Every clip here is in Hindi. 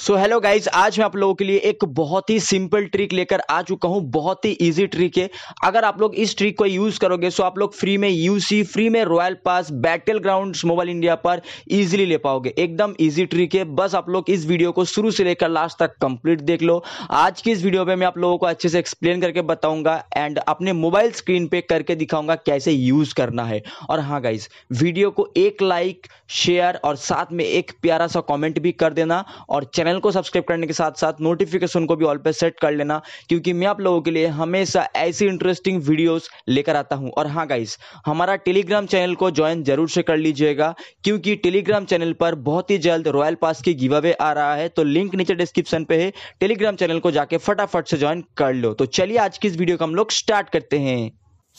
सो हेलो गाइज आज मैं आप लोगों के लिए एक बहुत ही सिंपल ट्रिक लेकर आ चुका हूँ बहुत ही इजी ट्रिक है अगर आप लोग इस ट्रिक को यूज़ करोगे सो आप लोग फ्री में यूसी फ्री में royal pass battle ground mobile India पर इजीली ले पाओगे एकदम इजी ट्रिक है बस आप लोग इस वीडियो को शुरू से लेकर लास्ट तक कंप्लीट देख लो आज की इस वीडियो में मैं आप लोगों को अच्छे से एक्सप्लेन करके बताऊंगा एंड अपने मोबाइल स्क्रीन पे करके दिखाऊंगा कैसे यूज़ करना है और हाँ गाइज वीडियो को एक लाइक शेयर और साथ में एक प्यारा सा कॉमेंट भी कर देना और चैनल को सब्सक्राइब करने के साथ साथ नोटिफिकेशन को भी ऑल पे सेट कर लेना क्योंकि मैं आप लोगों के लिए हमेशा ऐसी इंटरेस्टिंग वीडियोस लेकर आता हूं और हाँ गाइस हमारा टेलीग्राम चैनल को ज्वाइन जरूर से कर लीजिएगा क्योंकि टेलीग्राम चैनल पर बहुत ही जल्द रॉयल पास की गिव अवे आ रहा है तो लिंक नीचे डिस्क्रिप्शन पे है टेलीग्राम चैनल को जाके फटाफट से ज्वाइन कर लो तो चलिए आज की इस वीडियो को हम लोग स्टार्ट करते हैं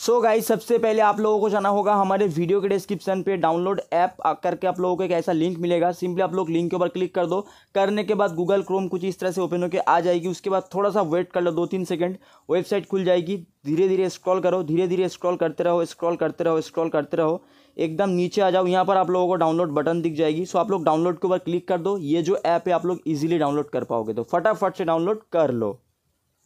सो so गाइज सबसे पहले आप लोगों को जाना होगा हमारे वीडियो के डिस्क्रिप्शन पे डाउनलोड ऐप करके आप लोगों को एक ऐसा लिंक मिलेगा सिंपली आप लोग लिंक के ऊपर क्लिक कर दो करने के बाद गूगल क्रोम कुछ इस तरह से ओपन होकर आ जाएगी उसके बाद थोड़ा सा वेट कर लो दो तीन सेकंड वेबसाइट खुल जाएगी धीरे धीरे स्क्रॉल करो धीरे धीरे स्क्रॉल करते रहो स्क्रॉल करते रहो स्क्रॉल करते रहो एकदम नीचे आ जाओ यहाँ पर आप लोगों को डाउनलोड बटन दिख जाएगी सो आप लोग डाउनलोड के ऊपर क्लिक कर दो ये जो ऐप है आप लोग ईजिली डाउनलोड कर पाओगे तो फटाफट से डाउनलोड कर लो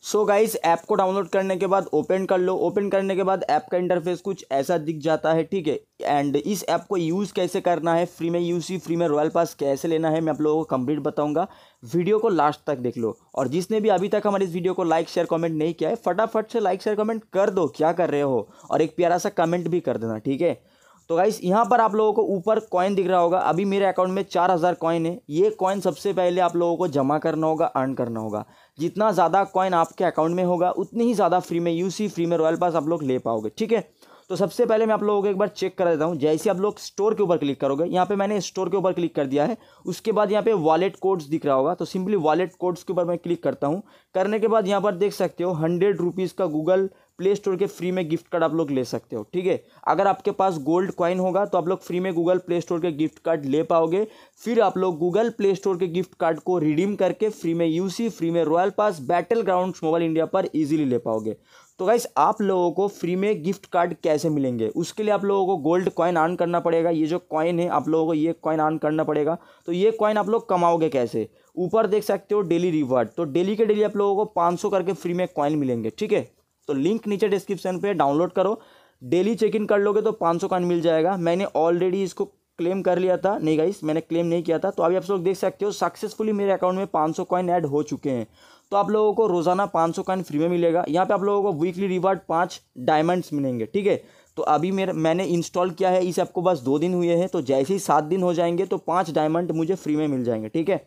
सो गाइस ऐप को डाउनलोड करने के बाद ओपन कर लो ओपन करने के बाद ऐप का इंटरफेस कुछ ऐसा दिख जाता है ठीक है एंड इस ऐप को यूज़ कैसे करना है फ्री में यूज ही फ्री में रॉयल पास कैसे लेना है मैं आप लोगों को कंप्लीट बताऊंगा वीडियो को लास्ट तक देख लो और जिसने भी अभी तक हमारे इस वीडियो को लाइक शेयर कमेंट नहीं किया है फटाफट से लाइक शेयर कमेंट कर दो क्या कर रहे हो और एक प्यारा सा कमेंट भी कर देना ठीक है तो गाइस यहाँ पर आप लोगों को ऊपर कॉइन दिख रहा होगा अभी मेरे अकाउंट में चार हज़ार कॉइन है ये कॉइन सबसे पहले आप लोगों को जमा करना होगा अर्न करना होगा जितना ज़्यादा कॉइन आपके अकाउंट में होगा उतनी ही ज़्यादा फ्री में यूसी फ्री में रॉयल पास आप लोग ले पाओगे ठीक है तो सबसे पहले मैं आप लोगों को एक बार चेक कर देता हूँ जैसे आप लोग स्टोर के ऊपर क्लिक करोगे यहाँ पर मैंने स्टोर के ऊपर क्लिक कर दिया है उसके बाद यहाँ पे वॉलेट कोड्स दिख रहा होगा तो सिंपली वॉलेट कोड्स के ऊपर मैं क्लिक करता हूँ करने के बाद यहाँ पर देख सकते हो हंड्रेड रुपीज़ का गूगल प्ले स्टोर के फ्री में गिफ्ट कार्ड आप लोग ले सकते हो ठीक है अगर आपके पास गोल्ड कॉइन होगा तो आप लोग फ्री में गूगल प्ले स्टोर के गिफ्ट कार्ड ले पाओगे फिर आप लोग गूगल प्ले स्टोर के गिफ्ट कार्ड को रिडीम करके फ्री में यूसी फ्री में royal pass battle ground mobile India पर ईजिली ले पाओगे तो गाइस आप लोगों को फ्री में गिफ्ट कार्ड कैसे मिलेंगे उसके लिए आप लोगों को गोल्ड कॉइन ऑन करना पड़ेगा ये जो कॉइन है आप लोगों को ये कॉइन ऑन करना पड़ेगा तो ये कॉइन आप लोग कमाओगे कैसे ऊपर देख सकते हो डेली रिवार्ड तो डेली के डेली आप लोगों को 500 करके फ्री में कॉइन मिलेंगे ठीक है तो लिंक नीचे डिस्क्रिप्शन पे डाउनलोड करो डेली चेक इन कर लोगे तो पाँच सौ का मिल जाएगा मैंने ऑलरेडी इसको क्लेम कर लिया था नहीं गाइस मैंने क्लेम नहीं किया था तो अभी आप लोग देख सकते हो सक्सेसफुली मेरे अकाउंट में पाँच सौ कॉइन ऐड हो चुके हैं तो आप लोगों को रोज़ाना पाँच सौ कॉइन फ्री में मिलेगा यहाँ पे आप लोगों को वीकली रिवार्ड पाँच डायमंड्स मिलेंगे ठीक है तो अभी मेरे मैंने इंस्टॉल किया है इस ऐप को बस दो दिन हुए हैं तो जैसे ही सात दिन हो जाएंगे तो पाँच डायमंड मुझे फ्री में मिल जाएंगे ठीक है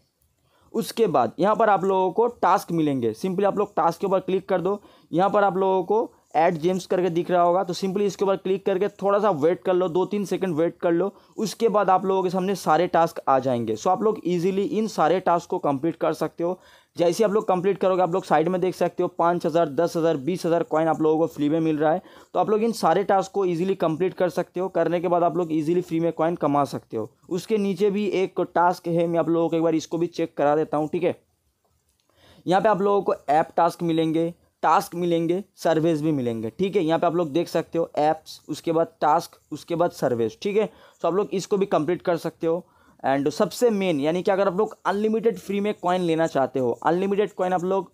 उसके बाद यहाँ पर आप लोगों को टास्क मिलेंगे सिंपली आप लोग टास्क के ऊपर क्लिक कर दो यहाँ पर आप लोगों को एड जेम्स करके दिख रहा होगा तो सिंपली इसके ऊपर क्लिक करके थोड़ा सा वेट कर लो दो तीन सेकंड वेट कर लो उसके बाद आप लोगों के सामने सारे टास्क आ जाएंगे सो आप लोग इजीली इन सारे टास्क को कंप्लीट कर सकते हो जैसे आप लोग कंप्लीट करोगे आप लोग साइड में देख सकते हो पाँच हज़ार दस हज़ार बीस हज़ार कॉइन आप लोगों को फ्री में मिल रहा है तो आप लोग इन सारे टास्क को इजीली कंप्लीट कर सकते हो करने के बाद आप लोग इजीली फ्री में कॉइन कमा सकते हो उसके नीचे भी एक टास्क है मैं आप लोगों को एक बार इसको भी चेक करा देता हूँ ठीक है यहाँ पे आप लोगों को ऐप टास्क मिलेंगे टास्क मिलेंगे सर्वेज भी मिलेंगे ठीक है यहाँ पे आप लोग देख सकते हो ऐप्स उसके बाद टास्क उसके बाद सर्वेज ठीक है तो आप लोग इसको भी कंप्लीट कर सकते हो एंड सबसे मेन यानी कि अगर आप लोग अनलिमिटेड फ्री में कॉइन लेना चाहते हो अनलिमिटेड कॉइन आप लोग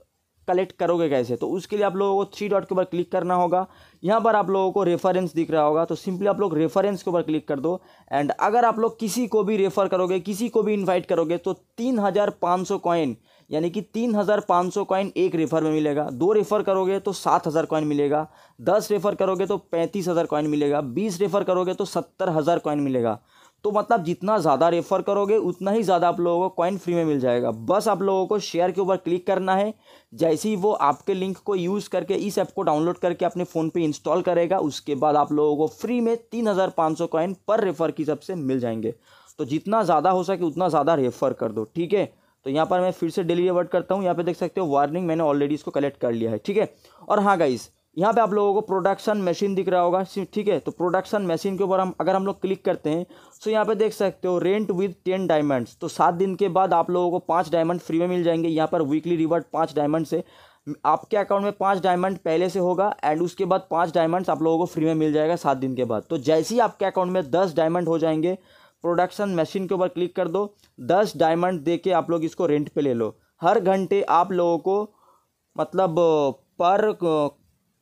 कलेक्ट करोगे कैसे तो उसके लिए आप लोगों को थ्री डॉट के ऊपर क्लिक करना होगा यहाँ पर आप लोगों को रेफरेंस दिख रहा होगा तो सिंपली आप लोग रेफरेंस के ऊपर क्लिक कर दो एंड अगर आप लोग किसी को भी रेफ़र करोगे किसी को भी इन्वाइट करोगे तो तीन हज़ार पाँच सौ कॉइन यानी कि तीन हज़ार पाँच सौ कॉइन एक रेफ़र में मिलेगा दो रेफ़र करोगे तो सात हज़ार कॉइन मिलेगा दस रेफ़र करोगे तो पैंतीस हज़ार कॉइन मिलेगा बीस रेफ़र करोगे तो सत्तर हज़ार कॉइन मिलेगा तो मतलब जितना ज़्यादा रेफ़र करोगे उतना ही ज़्यादा आप लोगों को कॉइन फ्री में मिल जाएगा बस आप लोगों को शेयर के ऊपर क्लिक करना है जैसे ही वो आपके लिंक को यूज़ करके इस ऐप को डाउनलोड करके अपने फ़ोन पे इंस्टॉल करेगा उसके बाद आप लोगों को फ्री में तीन हज़ार पाँच सौ कॉइन पर रेफ़र की सबसे मिल जाएंगे तो जितना ज़्यादा हो सके उतना ज़्यादा रेफ़र कर दो ठीक है तो यहाँ पर मैं फिर से डेली रिवर्ट करता हूँ यहाँ पर देख सकते हो वार्निंग मैंने ऑलरेडी इसको कलेक्ट कर लिया है ठीक है और हाँ गाइज़ यहाँ पे आप लोगों को प्रोडक्शन मशीन दिख रहा होगा ठीक है तो प्रोडक्शन मशीन के ऊपर हम अगर हम लोग क्लिक करते हैं तो यहाँ पे देख सकते हो रेंट विद टेन डायमंड्स तो सात दिन के बाद आप लोगों को पाँच डायमंड फ्री में मिल जाएंगे यहाँ पर वीकली रिवार्ड पाँच डायमंड से आपके अकाउंट में पाँच डायमंड पहले से होगा एंड उसके बाद पाँच डायमंड्स आप लोगों को फ्री में मिल जाएगा सात दिन के बाद तो जैसे ही आपके अकाउंट में दस डायमंड हो जाएंगे प्रोडक्शन मशीन के ऊपर क्लिक कर दो दस डायमंड दे के आप लोग इसको रेंट पर ले लो हर घंटे आप लोगों को मतलब पर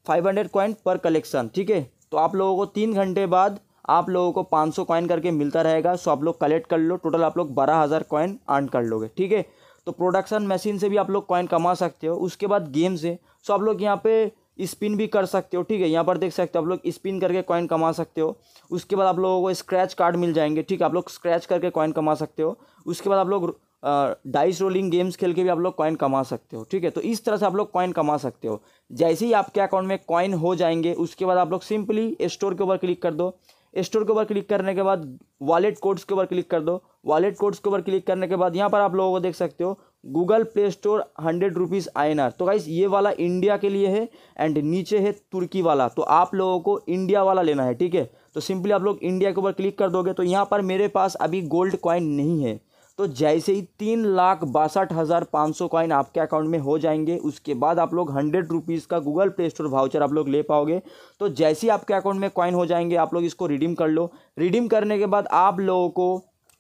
फाइव हंड्रेड कॉइन पर कलेक्शन ठीक है तो आप लोगों को तीन घंटे बाद आप लोगों को पाँच सौ कॉइन करके मिलता रहेगा सो आप लोग कलेक्ट कर लो टोटल आप लोग बारह हज़ार कॉइन अर्न कर लोगे ठीक है तो प्रोडक्शन मशीन से भी आप लोग कॉइन कमा सकते हो उसके बाद गेम से सो आप लोग यहाँ पे स्पिन भी कर सकते हो ठीक है यहाँ पर देख सकते हो आप लोग स्पिन करके कॉइन कमा सकते हो उसके बाद आप लोगों को स्क्रैच कार्ड मिल जाएंगे ठीक है आप लोग स्क्रैच करके कॉइन कमा सकते हो उसके बाद आप लोग डाइस रोलिंग गेम्स खेल के भी आप लोग कॉइन कमा सकते हो ठीक है तो इस तरह से आप लोग कॉइन कमा सकते हो जैसे ही आपके अकाउंट में कॉइन हो जाएंगे उसके बाद आप लोग सिंपली स्टोर के ऊपर क्लिक कर दो स्टोर के ऊपर क्लिक करने के बाद वॉलेट कोड्स के ऊपर क्लिक कर दो वॉलेट कोड्स के ऊपर क्लिक करने के बाद यहाँ पर आप लोगों को देख सकते हो Google play store hundred rupees आई तो गाइस ये वाला इंडिया के लिए है एंड नीचे है तुर्की वाला तो आप लोगों को इंडिया वाला लेना है ठीक है तो सिंपली आप लोग इंडिया के ऊपर क्लिक कर दोगे तो यहाँ पर मेरे पास अभी गोल्ड कॉइन नहीं है तो जैसे ही तीन लाख बासठ हज़ार पाँच सौ कॉइन आपके अकाउंट में हो जाएंगे उसके बाद आप लोग हंड्रेड रुपीज़ का गूगल प्ले स्टोर वाउचर आप लोग ले पाओगे तो जैसे ही आपके अकाउंट में कॉइन हो जाएंगे आप लोग इसको रिडीम कर लो रिडीम करने के बाद आप लोगों को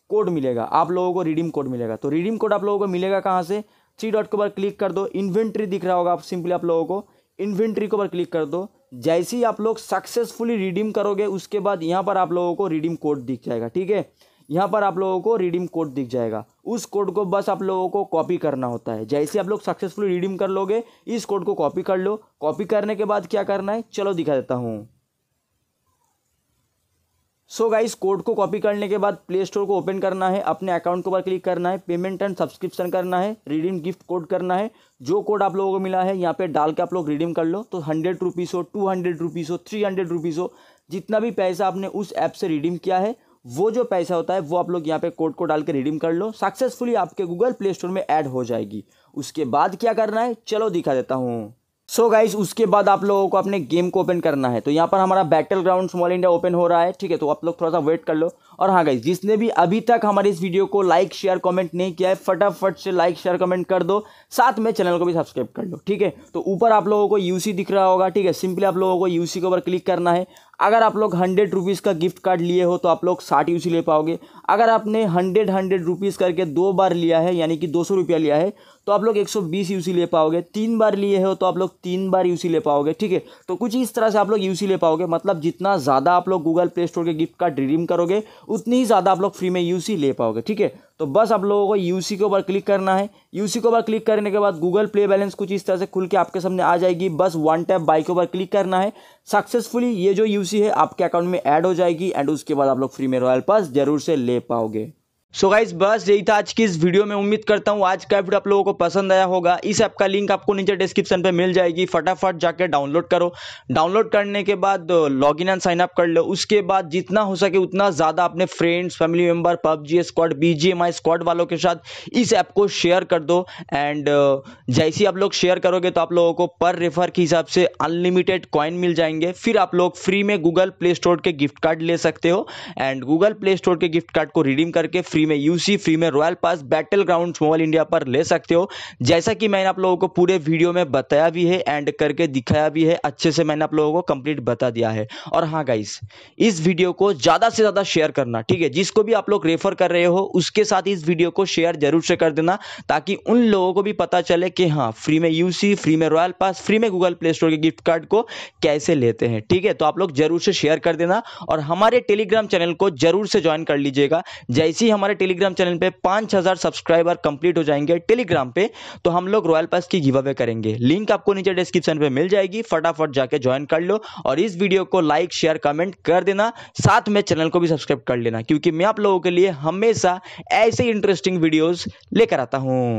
कोड मिलेगा आप लोगों को रिडीम कोड मिलेगा तो रिडीम कोड आप लोगों को मिलेगा कहाँ से थ्री डॉट के ऊपर क्लिक कर दो इन्वेंट्री दिख रहा होगा आप सिंपली आप लोगों को इन्वेंट्री के ऊपर क्लिक कर दो जैसे ही आप लोग सक्सेसफुली रिडीम करोगे उसके बाद यहाँ पर आप लोगों को रिडीम कोड दिख जाएगा ठीक है यहाँ पर आप लोगों को रिडीम कोड दिख जाएगा उस कोड को बस आप लोगों को कॉपी करना होता है जैसे आप लोग सक्सेसफुली रिडीम कर लोगे इस कोड को कॉपी कर लो कॉपी करने के बाद क्या करना है चलो दिखा देता हूँ सो गाइस कोड को कॉपी करने के बाद प्ले स्टोर को ओपन करना है अपने अकाउंट के ऊपर क्लिक करना है पेमेंट एंड सब्सक्रिप्शन करना है रिडीम गिफ्ट कोड करना है जो कोड आप लोगों को मिला है यहाँ पे डाल के आप लोग रिडीम कर लो तो हंड्रेड रुपीज़ हो टू हंड्रेड रुपीज़ हो थ्री हंड्रेड रुपीज़ हो जितना भी पैसा आपने उस ऐप से रिडीम किया है वो जो पैसा होता है वो आप लोग यहाँ पे कोड को डाल के रिडीम कर लो सक्सेसफुली आपके गूगल प्ले स्टोर में ऐड हो जाएगी उसके बाद क्या करना है चलो दिखा देता हूँ सो so गाइज उसके बाद आप लोगों को अपने गेम को ओपन करना है तो यहाँ पर हमारा battle ground small India open हो रहा है ठीक है तो आप लोग थोड़ा सा वेट कर लो और हाँ गाइज जिसने भी अभी तक हमारे इस वीडियो को लाइक शेयर कमेंट नहीं किया है फटाफट से लाइक शेयर कमेंट कर दो साथ में चैनल को भी सब्सक्राइब कर लो ठीक है तो ऊपर आप लोगों को यूसी दिख रहा होगा ठीक है सिंपली आप लोगों को यूसी के ऊपर क्लिक करना है अगर आप लोग हंड्रेड रुपीज़ का गिफ्ट कार्ड लिए हो तो आप लोग साठ यू ले पाओगे अगर आपने हंड्रेड हंड्रेड रुपीज़ करके दो बार लिया है यानी कि दो सौ रुपया लिया है तो आप लोग एक 120 यूसी ले पाओगे तीन बार लिए हो तो आप लोग तीन बार यू ले पाओगे ठीक है तो कुछ इस तरह से आप लोग यूसी ले पाओगे मतलब जितना ज़्यादा आप लोग गूगल प्ले स्टोर के गिफ्ट कार्ड रिडीम करोगे उतनी ही ज़्यादा आप लोग फ्री में यूसी ले पाओगे ठीक है तो बस आप लोगों को यू के ऊपर क्लिक करना है यू के ऊपर क्लिक करने के बाद गूगल प्ले बैलेंस कुछ इस तरह से खुल के आपके सामने आ जाएगी बस वन टैप बाई के ऊपर क्लिक करना है सक्सेसफुली ये जो यू है आपके अकाउंट में ऐड हो जाएगी एंड उसके बाद आप लोग फ्री में रॉयल पास जरूर से ले पाओगे सो गाइज बस यही था आज की इस वीडियो में उम्मीद करता हूँ आज का वीडियो आप लोगों को पसंद आया होगा इस ऐप का लिंक आपको नीचे डिस्क्रिप्शन पे मिल जाएगी फटाफट जाके डाउनलोड करो डाउनलोड करने के बाद लॉग इन एंड साइनअप कर लो उसके बाद जितना हो सके उतना ज़्यादा अपने friends family member PUBG squad B G squad वालों के साथ इस ऐप को शेयर कर दो एंड जैसे आप लोग शेयर करोगे तो आप लोगों को पर रेफर के हिसाब से अनलिमिटेड कॉइन मिल जाएंगे फिर आप लोग फ्री में गूगल प्ले स्टोर के गिफ्ट कार्ड ले सकते हो एंड गूगल प्ले स्टोर के गिफ्ट कार्ड को रिडीम करके फ्री फ्री में यूसी फ्री में royal pass battle ground mobile India पर ले सकते हो जैसा कि मैंने आप लोगों को पूरे वीडियो में बताया भी है एंड करके दिखाया भी है अच्छे से मैंने आप लोगों को कंप्लीट बता दिया है और हाँ गाइस इस वीडियो को ज़्यादा से ज़्यादा शेयर करना ठीक है जिसको भी आप लोग रेफर कर रहे हो उसके साथ इस वीडियो को शेयर जरूर से कर देना ताकि उन लोगों को भी पता चले कि हाँ फ्री में यूसी फ्री में रॉयल पास फ्री में गूगल प्ले स्टोर के गिफ्ट कार्ड को कैसे लेते हैं ठीक है तो आप लोग जरूर से शेयर कर देना और हमारे टेलीग्राम चैनल को जरूर से ज्वाइन कर लीजिएगा जैसे ही हमारे हमारे टेलीग्राम चैनल पे 5000 सब्सक्राइबर कंप्लीट हो जाएंगे टेलीग्राम पे तो हम लोग रॉयल पास की गिव अवे करेंगे लिंक आपको नीचे डिस्क्रिप्शन पे मिल जाएगी फटाफट जाके ज्वाइन कर लो और इस वीडियो को लाइक शेयर कमेंट कर देना साथ में चैनल को भी सब्सक्राइब कर लेना क्योंकि मैं आप लोगों के लिए हमेशा ऐसे इंटरेस्टिंग वीडियोज लेकर आता हूँ